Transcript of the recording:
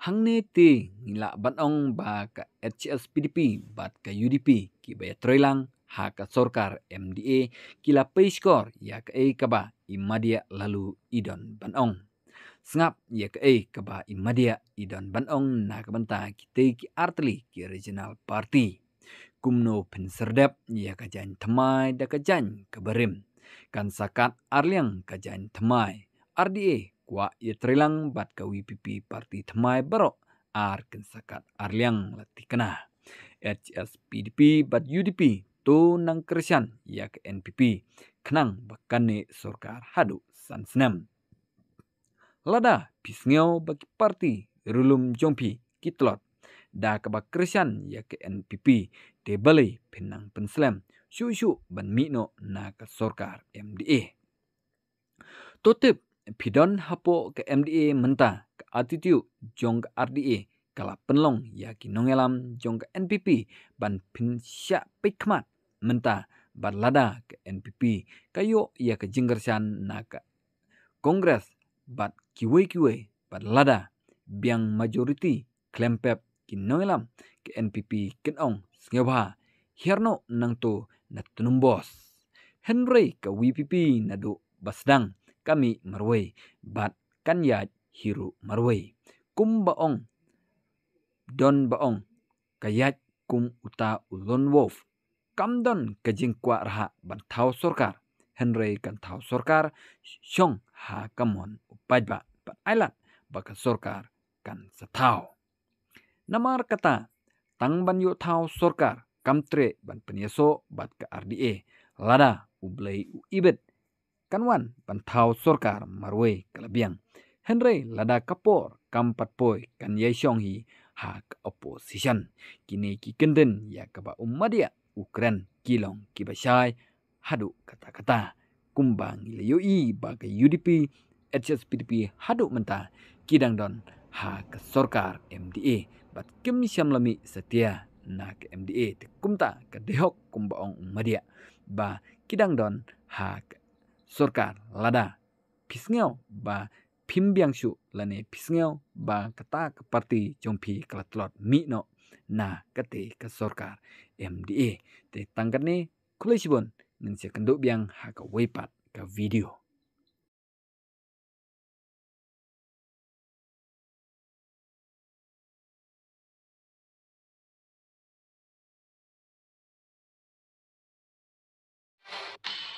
hangne te ngila banong ba ka HSPDP bat ka UDP ki baya troilang ha ka sorkar MDA kila peiskor ya ka e kaba imadia lalu idon banong sengap ya ka e kaba imadia idon banong na ka banta ki te ki artli ki regional party kumno penserdep ya ka jan temai da ka jan ka berim kan sakat arliang ka jan temai RDA kwa yetrelang bat kawi WPP parti temai baro ar kensakat ar liang lati kena. HSPDP bat UDP tu nang ya yak NPP kenang bakane sorkar hadu san senem. Lada pisngeo bagi parti rulum jompi kitlot da kabak ya yak NPP tebali penang penslem syu-syu ban mino na sorkar MDA. Totip pidon hapo ke MDA menta ke attitude jong RDA kala penlong ya nongelam jong ke NPP ban pinsya pikmat menta bar lada ke NPP kayo ya ke jenggersan na Kongres bat kiwe kiwe bar lada biang majority klempep nongelam ke NPP kenong sngeba hierno nang to na tunumbos Henry ke WPP nadu basdang kami marwei bat kan ya hiru marwei kum baong don baong kayat kum uta ulon wolf kam don kajing kwa raha ban thau sorkar henry kan thau sorkar shong ha kamon upajba pan island baka sorkar kan sathau namar kata tang ban yo thau sorkar kamtre ban penyeso bat ka RDA lada ublei u ibet kanwan pantau sorkar marwe kalabiang Henry lada kapor kampat poi kan ye hi hak opposition kini ki kenden ya kaba um dia ukran kilong kibasai hadu kata-kata kumbang i bagai UDP HSPDP hadu menta kidang don hak sorkar MDA bat kim syam lami setia na ke MDA kumta ke dehok kumbaong dia ba um kidang don hak सरकार लादा पिसिङाव बा पिमबियाngsु लाने पिसिङाव बा कताक party जोंफि jompi मि mino nah ketik ke सरकार MDA te tangkane kulesibon ngin se kenduk biang haka wepat ke video you